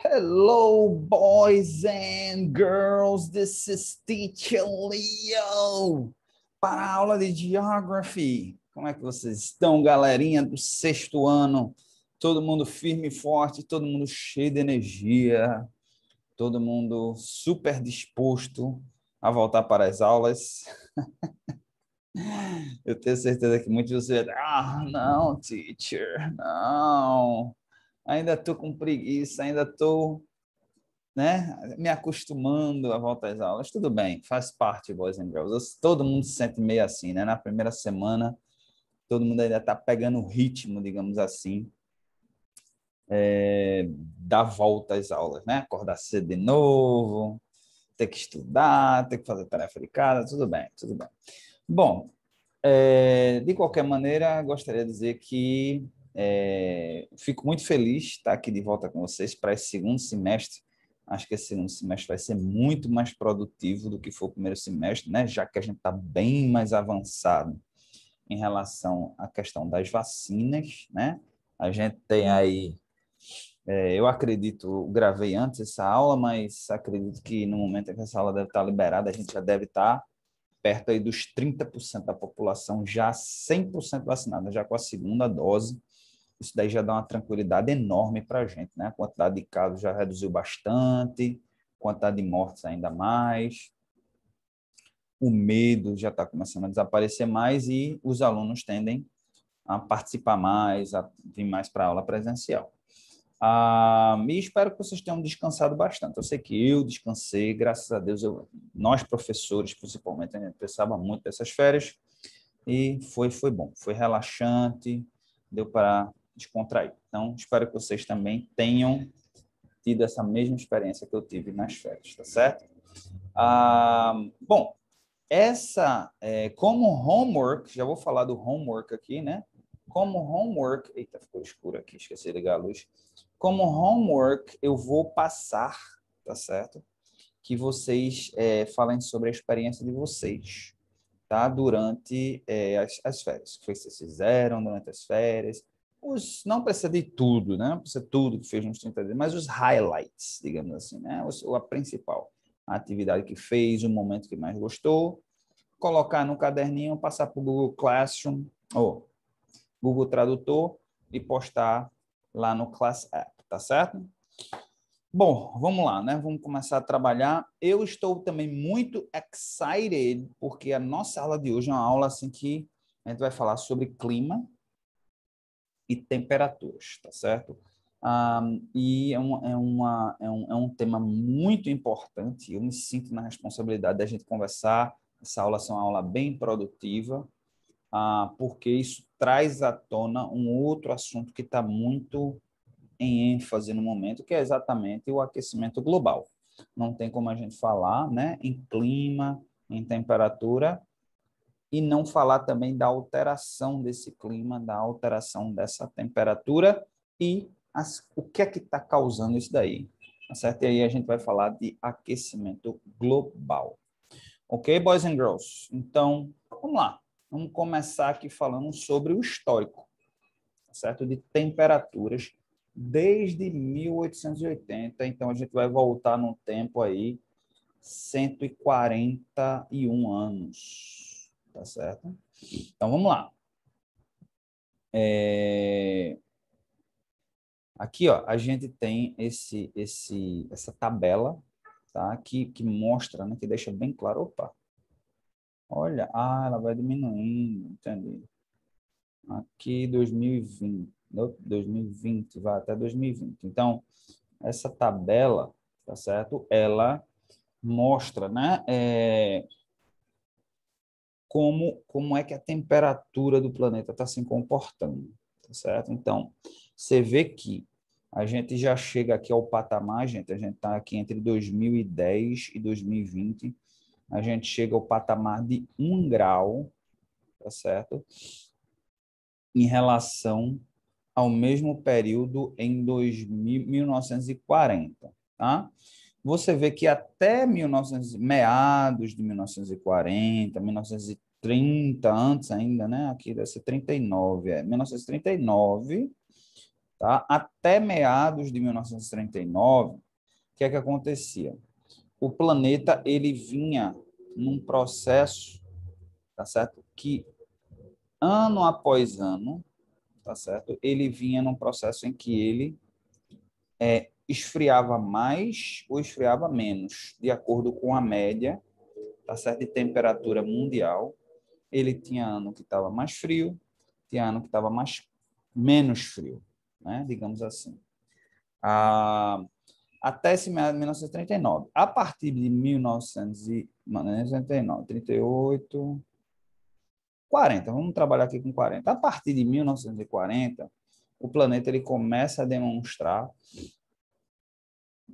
Hello, boys and girls. This is Teacher Leo para a aula de Geography. Como é que vocês estão, galerinha do sexto ano? Todo mundo firme e forte, todo mundo cheio de energia, todo mundo super disposto a voltar para as aulas. Eu tenho certeza que muitos de vocês. Ah, não, teacher, não ainda estou com preguiça, ainda estou né, me acostumando a voltar às aulas. Tudo bem, faz parte, boys and girls. Todo mundo se sente meio assim, né? Na primeira semana, todo mundo ainda está pegando o ritmo, digamos assim, é, da volta às aulas, né? Acordar cedo de novo, ter que estudar, ter que fazer tarefa de casa, tudo bem, tudo bem. Bom, é, de qualquer maneira, gostaria de dizer que é, fico muito feliz de estar aqui de volta com vocês para esse segundo semestre. Acho que esse segundo semestre vai ser muito mais produtivo do que foi o primeiro semestre, né? já que a gente está bem mais avançado em relação à questão das vacinas. Né? A gente tem aí, é, eu acredito, gravei antes essa aula, mas acredito que no momento em que essa aula deve estar tá liberada, a gente já deve estar tá perto aí dos 30% da população já 100% vacinada, já com a segunda dose isso daí já dá uma tranquilidade enorme para a gente, né? A quantidade de casos já reduziu bastante, a quantidade de mortes ainda mais, o medo já está começando a desaparecer mais e os alunos tendem a participar mais, a vir mais para a aula presencial. Ah, e espero que vocês tenham descansado bastante. Eu sei que eu descansei, graças a Deus, eu, nós professores, principalmente, a gente pensava muito dessas férias e foi, foi bom, foi relaxante, deu para descontrair. Então, espero que vocês também tenham tido essa mesma experiência que eu tive nas férias, tá certo? Ah, bom, essa, é, como homework, já vou falar do homework aqui, né? Como homework, eita, ficou escuro aqui, esqueci de ligar a luz. Como homework, eu vou passar, tá certo? Que vocês é, falem sobre a experiência de vocês, tá? Durante é, as, as férias, o que vocês fizeram durante as férias, os, não precisa de tudo, né? Não precisa tudo que fez nos 30 dias, mas os highlights, digamos assim, né? Ou a principal a atividade que fez, o momento que mais gostou, colocar no caderninho, passar para o Google Classroom ou Google Tradutor e postar lá no Class App, tá certo? Bom, vamos lá, né? Vamos começar a trabalhar. Eu estou também muito excited porque a nossa aula de hoje é uma aula assim que a gente vai falar sobre clima, e temperaturas, tá certo? e é, um, é, uma, é, um, é um tema muito importante. Eu me sinto na responsabilidade da gente conversar. Essa aula é uma aula bem produtiva, ah, porque isso traz à tona um outro assunto que está muito em ênfase no momento, que é exatamente o aquecimento global. Não tem como a gente falar né, em clima, em temperatura, e não falar também da alteração desse clima, da alteração dessa temperatura e as, o que é que está causando isso daí, tá certo? E aí a gente vai falar de aquecimento global. Ok, boys and girls? Então, vamos lá. Vamos começar aqui falando sobre o histórico, tá certo? De temperaturas desde 1880. Então, a gente vai voltar num tempo aí, 141 anos, tá certo? Então, vamos lá. É... Aqui, ó, a gente tem esse, esse, essa tabela, tá? Que, que mostra, né? Que deixa bem claro, opa, olha, ah, ela vai diminuindo, entendi. Aqui, 2020, 2020, vai até 2020. Então, essa tabela, tá certo? Ela mostra, né? É, como, como é que a temperatura do planeta está se comportando, tá certo? Então, você vê que a gente já chega aqui ao patamar, gente, a gente está aqui entre 2010 e 2020, a gente chega ao patamar de 1 grau, tá certo? Em relação ao mesmo período em 2000, 1940, tá? você vê que até 1900, meados de 1940, 1930, antes ainda, né? Aqui deve ser 39, é 1939, tá? Até meados de 1939, o que é que acontecia? O planeta ele vinha num processo, tá certo? Que ano após ano, tá certo? Ele vinha num processo em que ele é, esfriava mais ou esfriava menos, de acordo com a média, tá certo? De temperatura mundial. Ele tinha ano que estava mais frio, tinha ano que estava mais menos frio, né? Digamos assim. Ah, até esse 1939. A partir de 1939, 40, vamos trabalhar aqui com 40. A partir de 1940, o planeta ele começa a demonstrar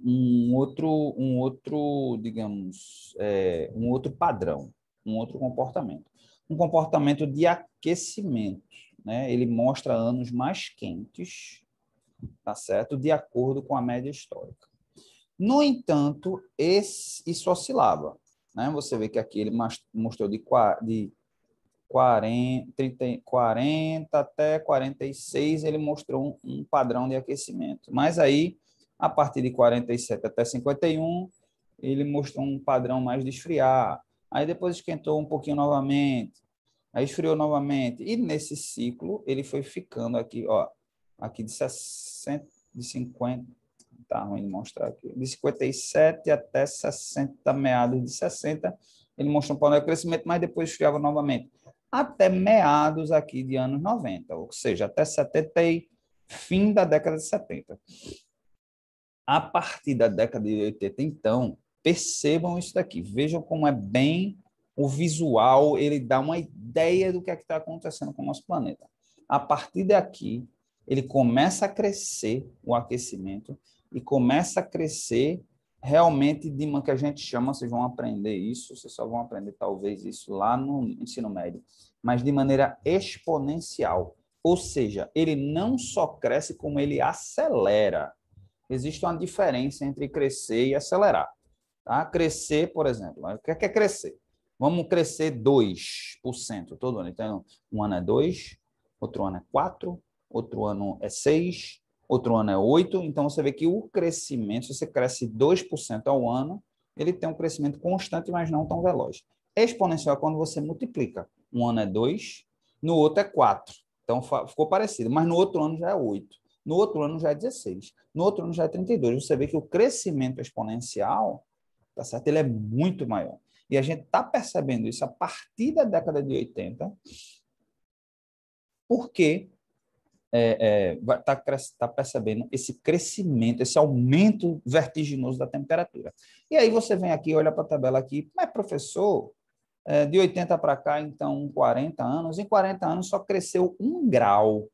um outro, um outro digamos, é, um outro padrão, um outro comportamento. Um comportamento de aquecimento. Né? Ele mostra anos mais quentes, tá certo? De acordo com a média histórica. No entanto, esse, isso oscilava. Né? Você vê que aqui ele mostrou de, de 40, 30, 40 até 46, ele mostrou um, um padrão de aquecimento. Mas aí a partir de 47 até 51, ele mostrou um padrão mais de esfriar. Aí depois esquentou um pouquinho novamente. Aí esfriou novamente. E nesse ciclo, ele foi ficando aqui, ó. Aqui de 60, de 50. Tá ruim de mostrar aqui. De 57 até 60, meados de 60. Ele mostrou um padrão de crescimento, mas depois esfriava novamente. Até meados aqui de anos 90, ou seja, até 70 e fim da década de 70 a partir da década de 80, então, percebam isso daqui, vejam como é bem o visual, ele dá uma ideia do que é está acontecendo com o nosso planeta. A partir daqui, ele começa a crescer o aquecimento e começa a crescer realmente de uma que a gente chama, vocês vão aprender isso, vocês só vão aprender talvez isso lá no ensino médio, mas de maneira exponencial. Ou seja, ele não só cresce como ele acelera existe uma diferença entre crescer e acelerar. Tá? Crescer, por exemplo, o que é, é crescer? Vamos crescer 2% todo ano. Então, um ano é 2, outro ano é 4, outro ano é 6, outro ano é 8. Então, você vê que o crescimento, se você cresce 2% ao ano, ele tem um crescimento constante, mas não tão veloz. Exponencial é quando você multiplica. Um ano é 2, no outro é 4. Então, ficou parecido. Mas no outro ano já é 8 no outro ano já é 16, no outro ano já é 32. Você vê que o crescimento exponencial, tá certo? Ele é muito maior. E a gente está percebendo isso a partir da década de 80, porque está é, é, tá, tá percebendo esse crescimento, esse aumento vertiginoso da temperatura. E aí você vem aqui, olha para a tabela aqui, mas professor, é, de 80 para cá, então 40 anos, em 40 anos só cresceu um grau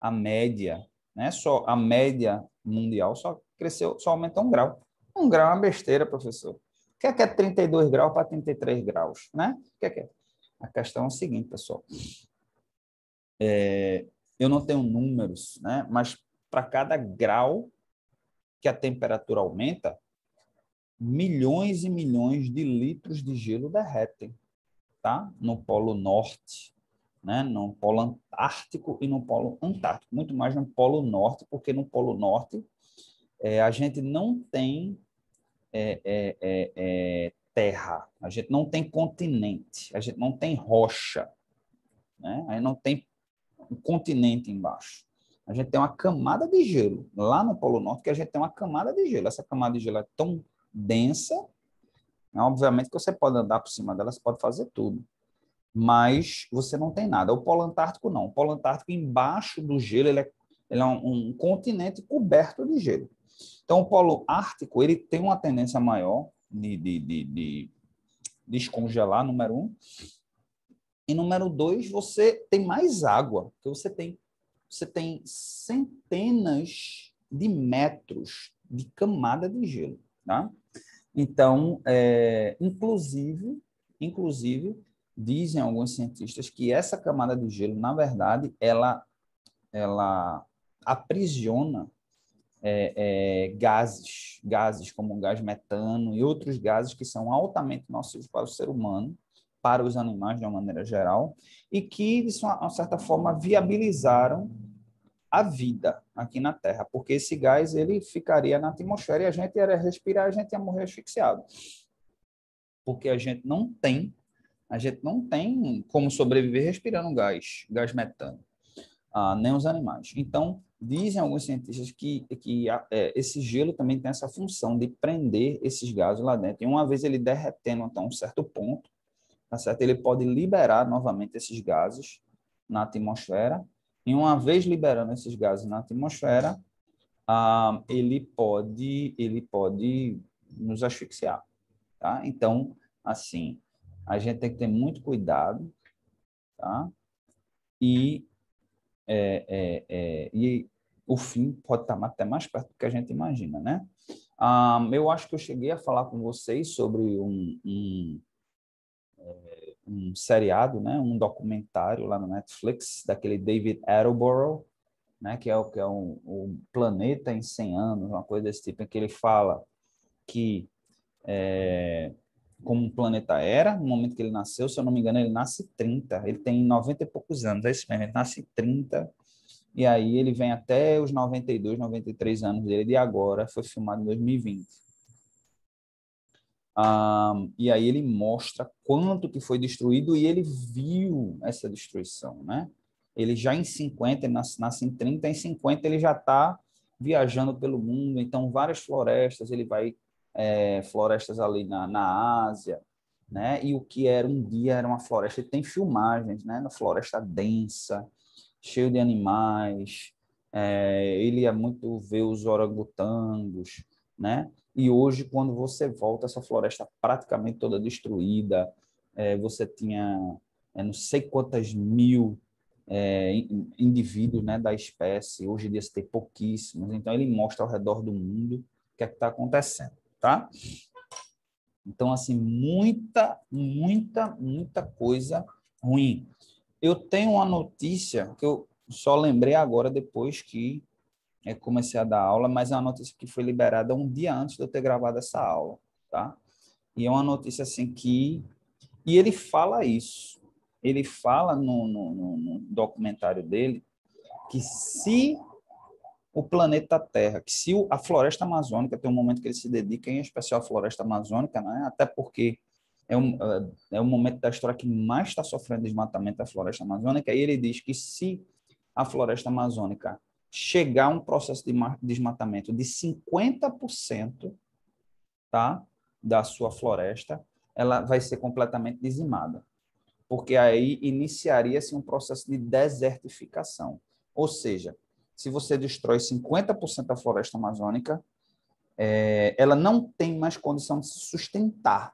a média, né? Só a média mundial só cresceu, só aumentou um grau. Um grau é uma besteira, professor. O que é que é 32 graus para 33 graus, né? O que é que é? A questão é a seguinte, pessoal. É, eu não tenho números, né? Mas para cada grau que a temperatura aumenta, milhões e milhões de litros de gelo derretem, tá? No Polo Norte, né? no polo ártico e no polo antártico, muito mais no polo norte, porque no polo norte é, a gente não tem é é, é, é, terra, a gente não tem continente, a gente não tem rocha, né? não tem um continente embaixo. A gente tem uma camada de gelo lá no Polo Norte, que a gente tem uma camada de gelo. Essa camada de gelo é tão densa, né? obviamente que você pode andar por cima dela, você pode fazer tudo mas você não tem nada. O polo antártico não. O polo antártico embaixo do gelo, ele é, ele é um, um continente coberto de gelo. Então, o polo ártico, ele tem uma tendência maior de, de, de, de descongelar, número um. E número dois, você tem mais água, Que você tem, você tem centenas de metros de camada de gelo. Tá? Então, é, inclusive, inclusive, dizem alguns cientistas que essa camada de gelo, na verdade, ela, ela aprisiona é, é, gases, gases como o gás metano e outros gases que são altamente nocivos para o ser humano, para os animais de uma maneira geral, e que, de uma certa forma, viabilizaram a vida aqui na Terra, porque esse gás ele ficaria na atmosfera e a gente ia respirar, a gente ia morrer asfixiado. Porque a gente não tem a gente não tem como sobreviver respirando gás, gás metano, ah, nem os animais. Então, dizem alguns cientistas que, que a, é, esse gelo também tem essa função de prender esses gases lá dentro. E uma vez ele derretendo até um certo ponto, tá certo? ele pode liberar novamente esses gases na atmosfera. E uma vez liberando esses gases na atmosfera, ah, ele pode ele pode nos asfixiar, tá? Então, assim, a gente tem que ter muito cuidado, tá? E, é, é, é, e o fim pode estar até mais perto do que a gente imagina, né? Um, eu acho que eu cheguei a falar com vocês sobre um, um, é, um, seriado, né? um documentário lá no Netflix, daquele David Attenborough, né? que é o que é um, um planeta em 100 anos, uma coisa desse tipo, em que ele fala que é, como o planeta era, no momento que ele nasceu, se eu não me engano, ele nasce 30, ele tem 90 e poucos anos, é isso mesmo, ele nasce 30, e aí ele vem até os 92, 93 anos dele de agora, foi filmado em 2020. Um, ah, e aí ele mostra quanto que foi destruído e ele viu essa destruição, né? Ele já em 50, ele nasce, nasce em 30, em 50 ele já está viajando pelo mundo, então várias florestas ele vai é, florestas ali na, na Ásia, né? E o que era um dia era uma floresta. E tem filmagens, né? Na floresta densa, cheio de animais. É, ele é muito ver os orangotangos, né? E hoje, quando você volta, essa floresta praticamente toda destruída. É, você tinha é, não sei quantas mil indivíduos né, da espécie. Hoje em dia você tem pouquíssimos. Então, ele mostra ao redor do mundo o que é está acontecendo tá? Então, assim, muita, muita, muita coisa ruim. Eu tenho uma notícia que eu só lembrei agora depois que é, comecei a dar aula, mas é uma notícia que foi liberada um dia antes de eu ter gravado essa aula, tá? E é uma notícia assim que... E ele fala isso. Ele fala no, no, no documentário dele que se o planeta Terra, que se a floresta amazônica, tem um momento que ele se dedica em especial à floresta amazônica, né? até porque é um, é um é momento da história que mais está sofrendo desmatamento da floresta amazônica, e ele diz que se a floresta amazônica chegar a um processo de desmatamento de 50% tá, da sua floresta, ela vai ser completamente dizimada, porque aí iniciaria-se um processo de desertificação, ou seja, se você destrói 50% da floresta amazônica, é, ela não tem mais condição de se sustentar.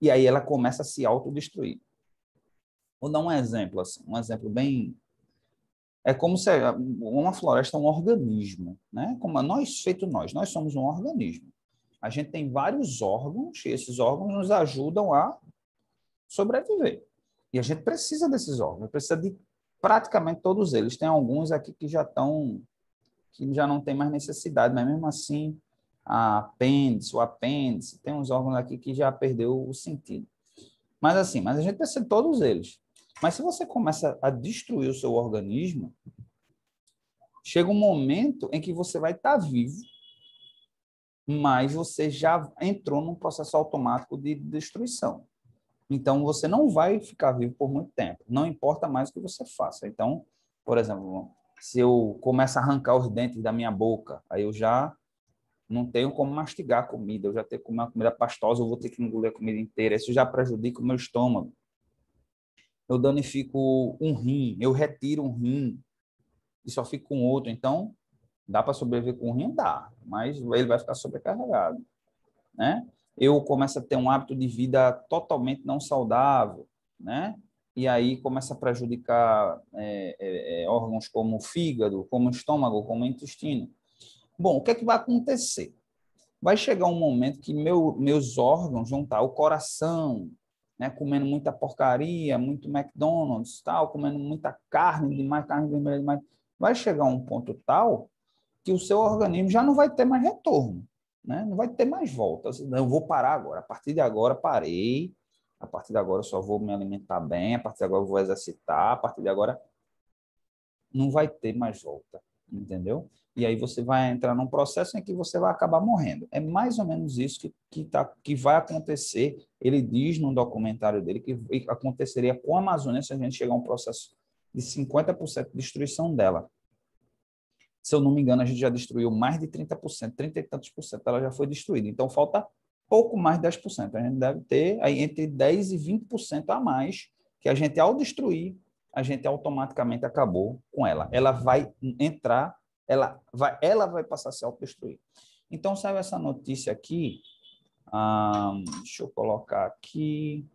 E aí ela começa a se autodestruir. Vou dar um exemplo, assim, um exemplo bem. É como se uma floresta é um organismo, né? Como é nós, feito nós, nós somos um organismo. A gente tem vários órgãos e esses órgãos nos ajudam a sobreviver. E a gente precisa desses órgãos, precisa de praticamente todos eles. Tem alguns aqui que já estão, que já não tem mais necessidade, mas mesmo assim, a apêndice, o apêndice, tem uns órgãos aqui que já perdeu o sentido. Mas assim, mas a gente percebe todos eles. Mas se você começa a destruir o seu organismo, chega um momento em que você vai estar tá vivo, mas você já entrou num processo automático de destruição. Então, você não vai ficar vivo por muito tempo. Não importa mais o que você faça. Então, por exemplo, se eu começo a arrancar os dentes da minha boca, aí eu já não tenho como mastigar a comida. Eu já tenho que comer uma comida pastosa, eu vou ter que engolir a comida inteira. Isso já prejudica o meu estômago. Eu danifico um rim, eu retiro um rim e só fico com outro. Então, dá para sobreviver com um rim? Dá, mas ele vai ficar sobrecarregado, né? eu começo a ter um hábito de vida totalmente não saudável, né? E aí começa a prejudicar é, é, é, órgãos como o fígado, como o estômago, como o intestino. Bom, o que é que vai acontecer? Vai chegar um momento que meu, meus órgãos vão estar, o coração, né, comendo muita porcaria, muito McDonald's, tal, comendo muita carne, demais carne vermelha demais. Vai chegar um ponto tal que o seu organismo já não vai ter mais retorno. Né? Não vai ter mais voltas. Assim, não, vou parar agora. A partir de agora, parei. A partir de agora, só vou me alimentar bem. A partir de agora, vou exercitar. A partir de agora, não vai ter mais volta. Entendeu? E aí você vai entrar num processo em que você vai acabar morrendo. É mais ou menos isso que, que, tá, que vai acontecer. Ele diz num documentário dele que aconteceria com a Amazônia se a gente chegar a um processo de 50% de destruição dela se eu não me engano, a gente já destruiu mais de 30%, 30 e tantos por cento, ela já foi destruída. Então, falta pouco mais de 10%. A gente deve ter aí entre 10% e 20% a mais, que a gente, ao destruir, a gente automaticamente acabou com ela. Ela vai entrar, ela vai, ela vai passar a se autodestruir. Então, saiu essa notícia aqui, hum, deixa eu colocar aqui,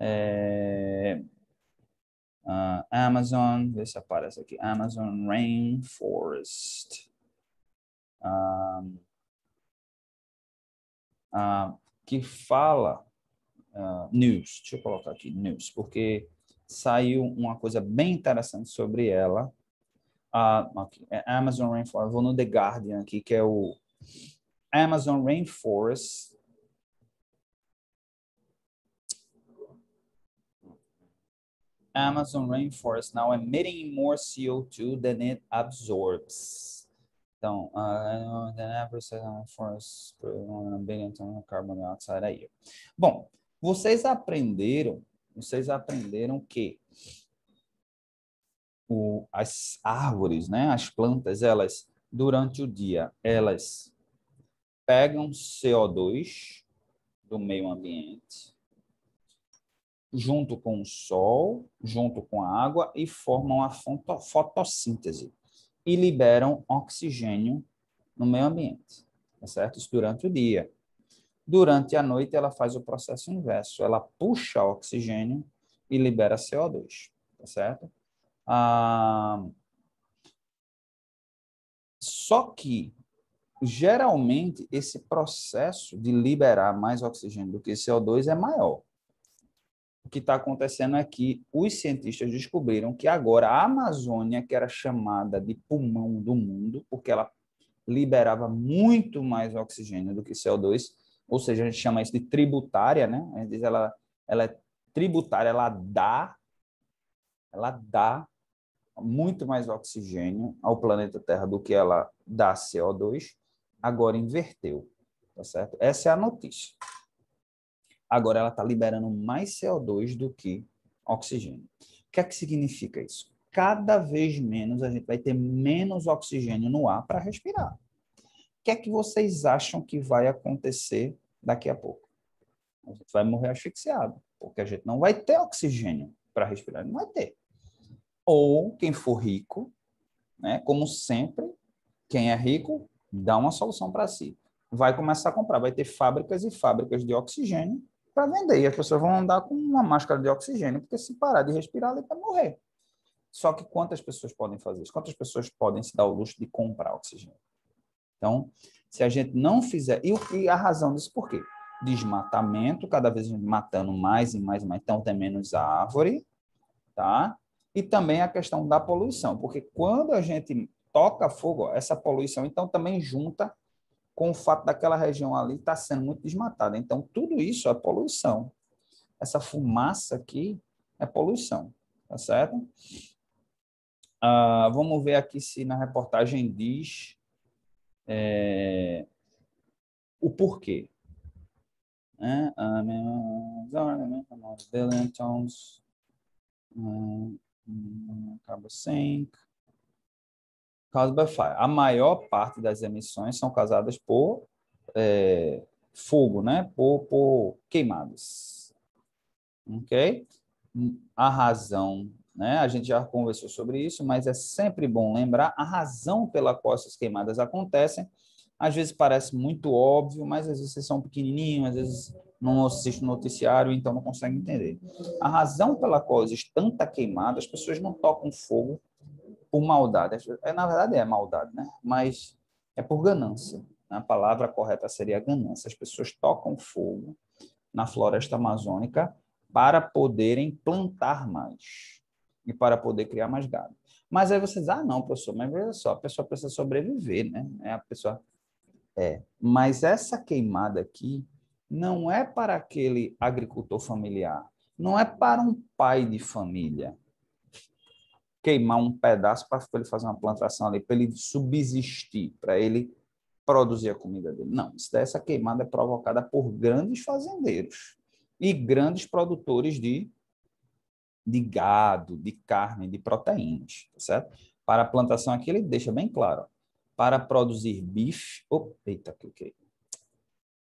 é, Uh, Amazon, vê se aparece aqui. Amazon Rainforest. Um, uh, ah, que fala uh, news. Deixa eu colocar aqui news, porque saiu uma coisa bem interessante sobre ela. Uh, okay. É Amazon Rainforest. Vou no The Guardian aqui, que é o Amazon Rainforest Amazon rainforest now emitting more CO2 than it absorbs. Então, uh, the average rainforest per a billion ton of carbon dioxide a year. Bom, vocês aprenderam, vocês aprenderam que o, as árvores, né, as plantas, elas durante o dia, elas pegam CO2 do meio ambiente, junto com o sol, junto com a água e formam a fotossíntese e liberam oxigênio no meio ambiente, tá certo? Isso durante o dia. Durante a noite, ela faz o processo inverso, ela puxa oxigênio e libera CO2, tá certo? Ah, só que, geralmente, esse processo de liberar mais oxigênio do que CO2 é maior que está acontecendo é que os cientistas descobriram que agora a Amazônia, que era chamada de pulmão do mundo, porque ela liberava muito mais oxigênio do que CO2, ou seja, a gente chama isso de tributária, né? A gente diz ela, ela é tributária, ela dá, ela dá muito mais oxigênio ao planeta Terra do que ela dá CO2, agora inverteu, tá certo? Essa é a notícia. Agora ela está liberando mais CO2 do que oxigênio. O que é que significa isso? Cada vez menos a gente vai ter menos oxigênio no ar para respirar. O que é que vocês acham que vai acontecer daqui a pouco? A gente vai morrer asfixiado, porque a gente não vai ter oxigênio para respirar, não vai ter. Ou quem for rico, né, como sempre, quem é rico dá uma solução para si. Vai começar a comprar, vai ter fábricas e fábricas de oxigênio para vender. E as pessoas vão andar com uma máscara de oxigênio, porque se parar de respirar, ele vai morrer. Só que quantas pessoas podem fazer isso? Quantas pessoas podem se dar o luxo de comprar oxigênio? Então, se a gente não fizer. E, e a razão disso por quê? Desmatamento, cada vez matando mais e mais e mais, então tem menos árvore, tá? E também a questão da poluição, porque quando a gente toca fogo, ó, essa poluição então também junta com o fato daquela região ali estar tá sendo muito desmatada. Então, tudo isso é poluição. Essa fumaça aqui é poluição, tá certo? Uh, vamos ver aqui se na reportagem diz é, o porquê. Né? Billion tons, House by Fire. A maior parte das emissões são causadas por é, fogo, né? Por, por queimadas. Ok? A razão, né? A gente já conversou sobre isso, mas é sempre bom lembrar a razão pela qual essas queimadas acontecem. Às vezes parece muito óbvio, mas às vezes vocês são pequenininhos, às vezes não assiste noticiário, então não consegue entender. A razão pela qual existe tanta queimada, as pessoas não tocam fogo por maldade. É, na verdade, é maldade, né? Mas é por ganância. Né? A palavra correta seria ganância. As pessoas tocam fogo na floresta amazônica para poderem plantar mais e para poder criar mais gado. Mas aí você diz, ah, não, professor, mas veja só, a pessoa precisa sobreviver, né? É a pessoa é, mas essa queimada aqui não é para aquele agricultor familiar, não é para um pai de família, queimar um pedaço para ele fazer uma plantação ali, para ele subsistir, para ele produzir a comida dele. Não, essa queimada é provocada por grandes fazendeiros e grandes produtores de, de gado, de carne, de proteínas, tá certo? Para a plantação aqui, ele deixa bem claro. Para produzir bife... Oh, eita, cliquei.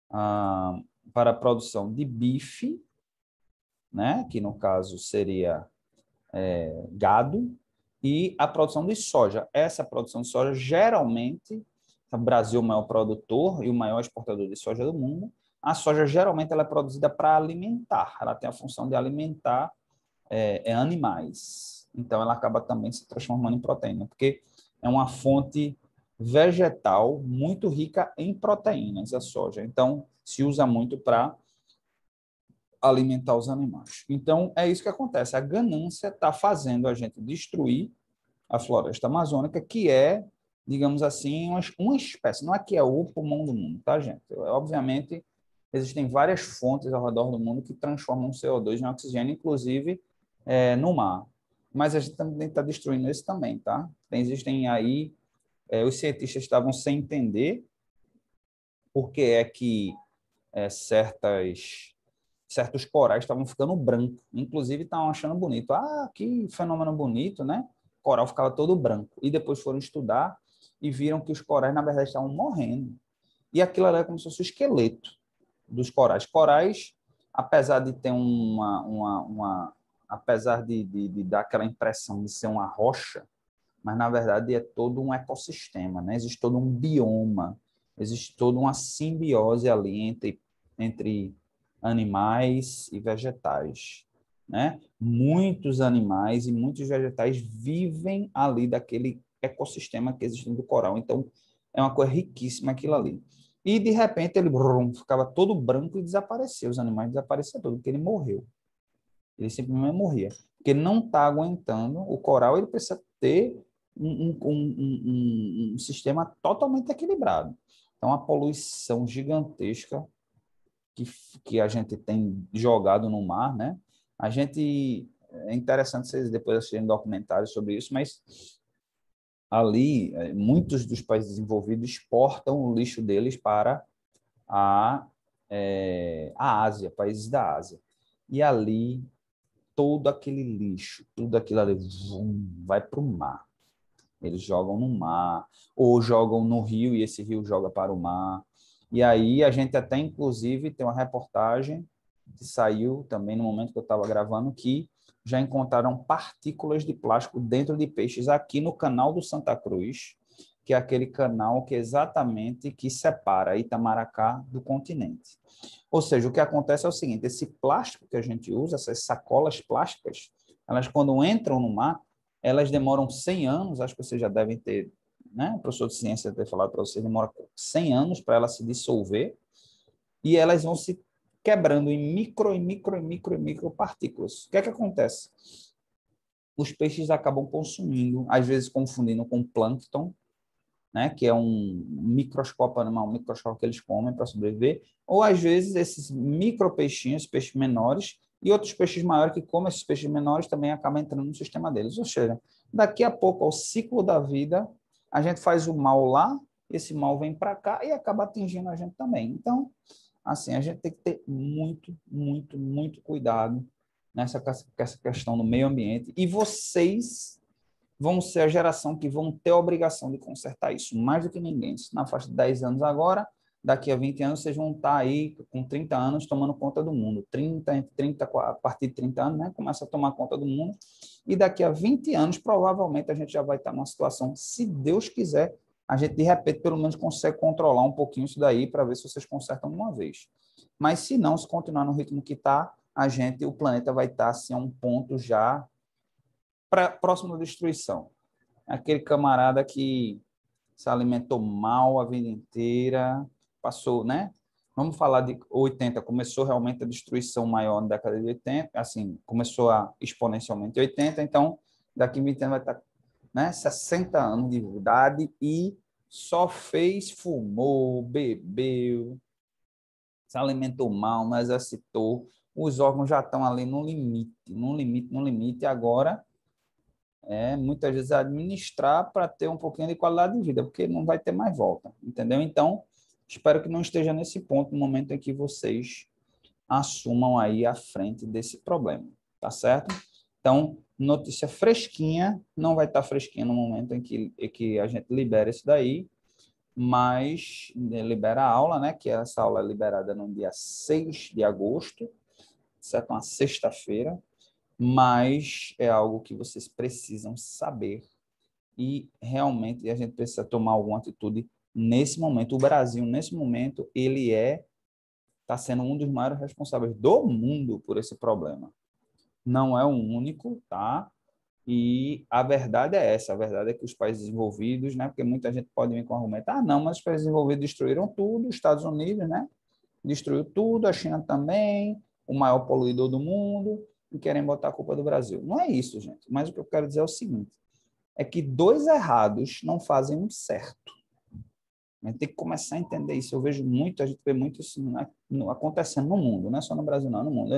Ah, para a produção de bife, né? que no caso seria é, gado e a produção de soja. Essa produção de soja, geralmente, o Brasil é o maior produtor e o maior exportador de soja do mundo, a soja geralmente ela é produzida para alimentar, ela tem a função de alimentar é, é, animais. Então, ela acaba também se transformando em proteína, porque é uma fonte vegetal muito rica em proteínas, a soja. Então, se usa muito para alimentar os animais. Então, é isso que acontece. A ganância está fazendo a gente destruir a floresta amazônica, que é, digamos assim, uma, uma espécie. Não é que é o pulmão do mundo, tá, gente? Obviamente, existem várias fontes ao redor do mundo que transformam o CO2 em oxigênio, inclusive é, no mar. Mas a gente também está destruindo isso também, tá? existem aí... É, os cientistas estavam sem entender por que é que é, certas certos corais estavam ficando branco. Inclusive, estavam achando bonito. Ah, que fenômeno bonito, né? O coral ficava todo branco. E depois foram estudar e viram que os corais, na verdade, estavam morrendo. E aquilo era é como se fosse o esqueleto dos corais. Corais, apesar de ter uma. uma, uma apesar de, de, de dar aquela impressão de ser uma rocha, mas na verdade é todo um ecossistema, né? Existe todo um bioma, existe toda uma simbiose ali entre, entre animais e vegetais. Né? Muitos animais e muitos vegetais vivem ali daquele ecossistema que existe no coral. Então, é uma coisa riquíssima aquilo ali. E, de repente, ele brum, ficava todo branco e desapareceu. Os animais desapareceram todos, porque ele morreu. Ele simplesmente morria. Porque ele não está aguentando. O coral ele precisa ter um, um, um, um sistema totalmente equilibrado. Então, a poluição gigantesca que, que a gente tem jogado no mar, né? A gente é interessante vocês depois assistirem documentários sobre isso, mas ali é, muitos dos países desenvolvidos exportam o lixo deles para a, é, a Ásia, países da Ásia. E ali todo aquele lixo, tudo aquilo ali vum, vai para o mar. Eles jogam no mar, ou jogam no rio e esse rio joga para o mar. E aí a gente até, inclusive, tem uma reportagem que saiu também no momento que eu estava gravando, que já encontraram partículas de plástico dentro de peixes aqui no canal do Santa Cruz, que é aquele canal que exatamente que separa Itamaracá do continente. Ou seja, o que acontece é o seguinte, esse plástico que a gente usa, essas sacolas plásticas, elas quando entram no mar, elas demoram 100 anos, acho que vocês já devem ter né? O professor de ciência ter falado para você, demora 100 anos para ela se dissolver e elas vão se quebrando em micro, e micro, e micro, e micro partículas. O que é que acontece? Os peixes acabam consumindo, às vezes confundindo com plâncton, né, que é um microscópio animal, um microscópio que eles comem para sobreviver, ou às vezes esses micro peixinhos, peixes menores, e outros peixes maiores que comem esses peixes menores também acabam entrando no sistema deles. Ou seja, daqui a pouco, ao ciclo da vida, a gente faz o mal lá, esse mal vem para cá e acaba atingindo a gente também. Então, assim, a gente tem que ter muito, muito, muito cuidado nessa essa questão do meio ambiente. E vocês vão ser a geração que vão ter a obrigação de consertar isso mais do que ninguém. Isso na faixa de 10 anos agora, daqui a 20 anos vocês vão estar aí com 30 anos tomando conta do mundo. 30, 30 a partir de 30 anos, né, começa a tomar conta do mundo. E daqui a 20 anos, provavelmente, a gente já vai estar numa situação, se Deus quiser, a gente de repente pelo menos consegue controlar um pouquinho isso daí para ver se vocês consertam de uma vez. Mas se não, se continuar no ritmo que está, a gente, o planeta vai estar assim a um ponto já pra, próximo da destruição. Aquele camarada que se alimentou mal a vida inteira, passou, né? Vamos falar de 80, começou realmente a destruição maior na década de 80, assim, começou a exponencialmente 80, então daqui 20 anos vai estar tá, né, 60 anos de idade e só fez, fumou, bebeu, se alimentou mal, não exercitou. Os órgãos já estão ali no limite, no limite, no limite. E agora é, muitas vezes administrar para ter um pouquinho de qualidade de vida, porque não vai ter mais volta, entendeu? Então, Espero que não esteja nesse ponto no momento em que vocês assumam aí a frente desse problema, tá certo? Então, notícia fresquinha, não vai estar fresquinha no momento em que, em que a gente libera isso daí, mas né, libera a aula, né? Que essa aula é liberada no dia 6 de agosto, certo? Uma sexta-feira, mas é algo que vocês precisam saber e realmente a gente precisa tomar alguma atitude nesse momento, o Brasil, nesse momento, ele é está sendo um dos maiores responsáveis do mundo por esse problema. Não é o único, tá? E a verdade é essa, a verdade é que os países desenvolvidos, né, porque muita gente pode vir com argumento, ah, não, mas os países desenvolvidos destruíram tudo, os Estados Unidos, né, destruiu tudo, a China também, o maior poluidor do mundo, e querem botar a culpa do Brasil. Não é isso, gente, mas o que eu quero dizer é o seguinte, é que dois errados não fazem um certo. A gente tem que começar a entender isso. Eu vejo muito, a gente vê muito isso na, no, acontecendo no mundo, não é só no Brasil, não, no mundo.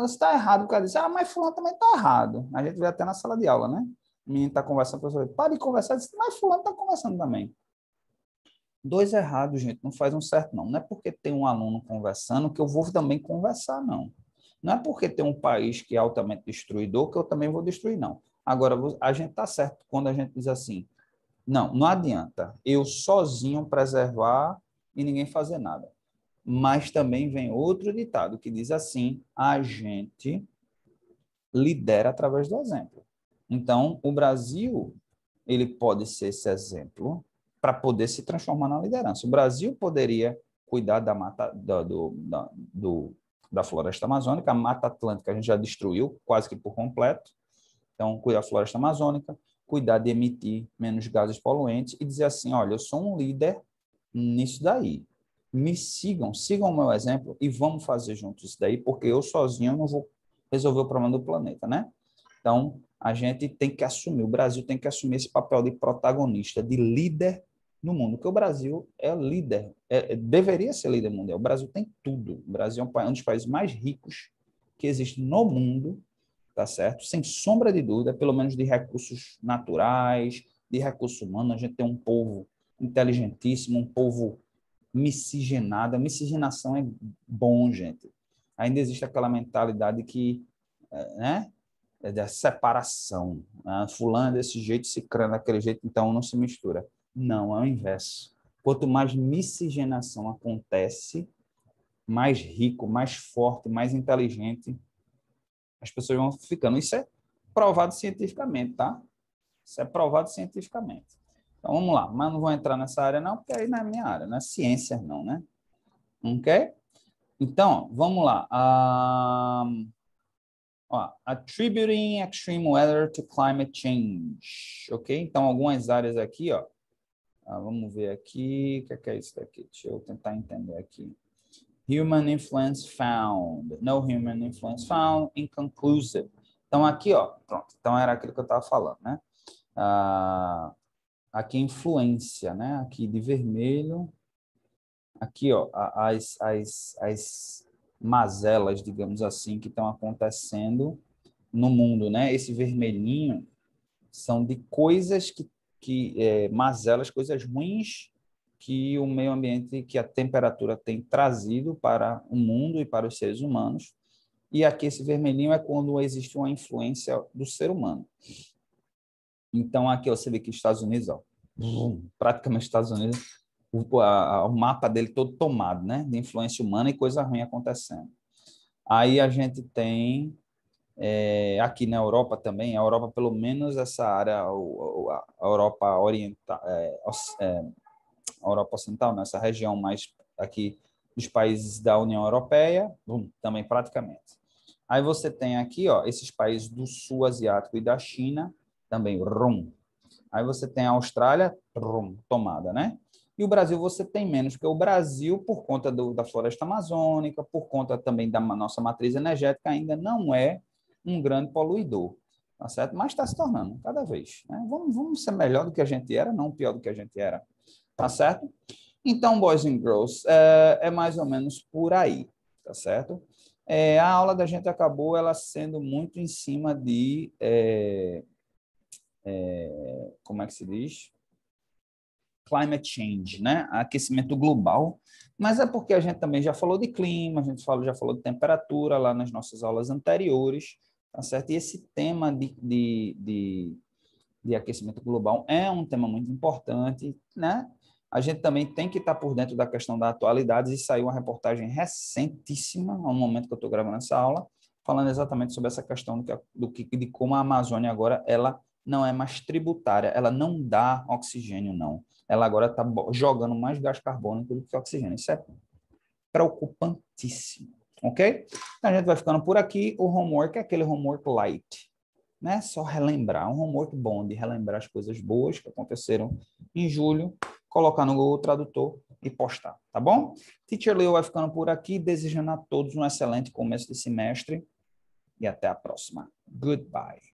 Você está errado o cara disso. Ah, mas fulano também está errado. A gente vê até na sala de aula, né? O menino está conversando, o professor diz, para de conversar, diz, mas fulano está conversando também. Dois errados, gente, não faz um certo, não. Não é porque tem um aluno conversando que eu vou também conversar, não. Não é porque tem um país que é altamente destruidor que eu também vou destruir, não. Agora, a gente está certo quando a gente diz assim, não, não adianta eu sozinho preservar e ninguém fazer nada. Mas também vem outro ditado que diz assim: a gente lidera através do exemplo. Então, o Brasil ele pode ser esse exemplo para poder se transformar na liderança. O Brasil poderia cuidar da mata do, da, do, da floresta amazônica, a Mata Atlântica a gente já destruiu quase que por completo. Então, cuidar da floresta amazônica, cuidar de emitir menos gases poluentes e dizer assim, olha, eu sou um líder nisso daí. Me sigam, sigam o meu exemplo e vamos fazer juntos isso daí, porque eu sozinho não vou resolver o problema do planeta, né? Então, a gente tem que assumir, o Brasil tem que assumir esse papel de protagonista, de líder no mundo, porque o Brasil é líder, é, é deveria ser líder mundial. O Brasil tem tudo. O Brasil é um, um dos países mais ricos que existe no mundo tá certo? Sem sombra de dúvida, pelo menos de recursos naturais, de recurso humano, a gente tem um povo inteligentíssimo, um povo miscigenado. A miscigenação é bom, gente. Ainda existe aquela mentalidade que, eh, né? É da separação. Né? Fulano é desse jeito, cicrano é daquele jeito, então não se mistura. Não, é o inverso. Quanto mais miscigenação acontece, mais rico, mais forte, mais inteligente as pessoas vão ficando. Isso é provado cientificamente, tá? Isso é provado cientificamente. Então vamos lá, mas não vou entrar nessa área não, porque aí não é minha área, não é ciência não, né? Ok? Então, vamos lá. Um, ah, ó, attributing extreme weather to climate change. Ok? Então, algumas áreas aqui, ó. Ah, vamos ver aqui. O que é, que é isso daqui? Deixa eu tentar entender aqui. Human influence found. No human influence found. Inconclusive. Então, aqui, ó, pronto. Então, era aquilo que eu estava falando, né? Ah, aqui, é influência, né? Aqui, de vermelho. Aqui, ó, as, as, as mazelas, digamos assim, que estão acontecendo no mundo, né? Esse vermelhinho são de coisas que, que é, mazelas, coisas ruins que o meio ambiente, que a temperatura tem trazido para o mundo e para os seres humanos. E aqui esse vermelhinho é quando existe uma influência do ser humano. Então aqui você vê que Estados Unidos, ó, hum. praticamente Estados Unidos, o, a, o mapa dele todo tomado, né, de influência humana e coisa ruim acontecendo. Aí a gente tem é, aqui na Europa também, a Europa, pelo menos essa área, a Europa oriental, é, é, Europa Central, nessa região mais aqui dos países da União Europeia, também praticamente. Aí você tem aqui, ó, esses países do Sul Asiático e da China, também rum. Aí você tem a Austrália, rum, tomada, né? E o Brasil você tem menos, porque o Brasil, por conta do, da floresta amazônica, por conta também da nossa matriz energética, ainda não é um grande poluidor, tá certo? Mas está se tornando cada vez. Né? Vamos, vamos ser melhor do que a gente era, não pior do que a gente era tá certo? Então, Boys and Girls, é, é mais ou menos por aí, tá certo? É, a aula da gente acabou ela sendo muito em cima de é, é, como é que se diz climate change, né? Aquecimento global. Mas é porque a gente também já falou de clima, a gente falou, já falou de temperatura lá nas nossas aulas anteriores, tá certo? E esse tema de, de, de de aquecimento global é um tema muito importante, né? A gente também tem que estar por dentro da questão da atualidade e saiu uma reportagem recentíssima, ao momento que eu estou gravando essa aula, falando exatamente sobre essa questão do que, de como a Amazônia agora ela não é mais tributária, ela não dá oxigênio não, ela agora está jogando mais gás carbônico do que oxigênio, isso é preocupantíssimo, ok? Então a gente vai ficando por aqui, o homework é aquele homework light, né? Só relembrar, um homework bom de relembrar as coisas boas que aconteceram em julho, colocar no Google Tradutor e postar, tá bom? Teacher Leo vai ficando por aqui, desejando a todos um excelente começo de semestre e até a próxima. Goodbye.